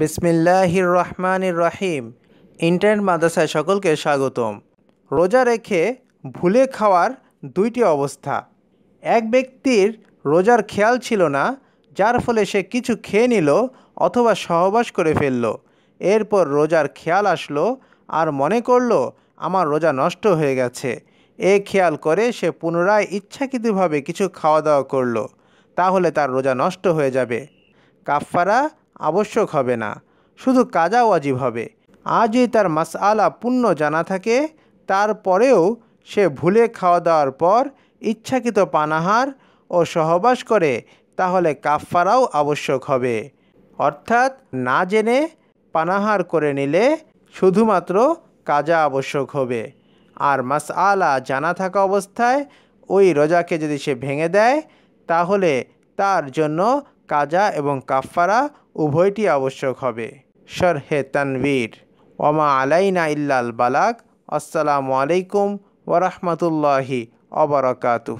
বিসমিল্লাহির রহমানির রহিম ইন্টারনেট মাদ্রাসায় সকলকে স্বাগতম রোজা রেখে ভুলে খাওয়ার দুইটি অবস্থা এক ব্যক্তির রোজার খেয়াল ছিল না যার ফলে সে কিছু খেয়ে নিল অথবা সহবাস করে ফেলল এরপর রোজার খেয়াল আসলো আর মনে করল আমার রোজা নষ্ট হয়ে গেছে এ খেয়াল করে সে পুনরায় ইচ্ছাকৃতভাবে কিছু খাওয়া দাওয়া করলো তাহলে তার রোজা নষ্ট হয়ে যাবে কাফফারা আবশ্যক হবে না শুধু কাজা ওয়াজিব হবে আজই তার মাসআলা পূর্ণ জানা থাকে তারপরেও সে ভুলে খাওয়া দাওয়ার পর ইচ্ছাকৃত পানাহার ও সহবাস করে তাহলে কাফফারাও আবশ্যক হবে অর্থাৎ না জেনে পানাহার করে নিলে শুধুমাত্র কাজা আবশ্যক হবে আর মাসআলা জানা থাকা অবস্থায় ওই রোজাকে যদি সে ভেঙে দেয় তাহলে তার জন্য কাজা এবং কাফফারা উভয়টি আবশ্যক হবে হে তানভীর ওমা আলাইনা ইল্লাল বালাক আসসালামু আলাইকুম ওরহমতুল্লাহি অবরকাতু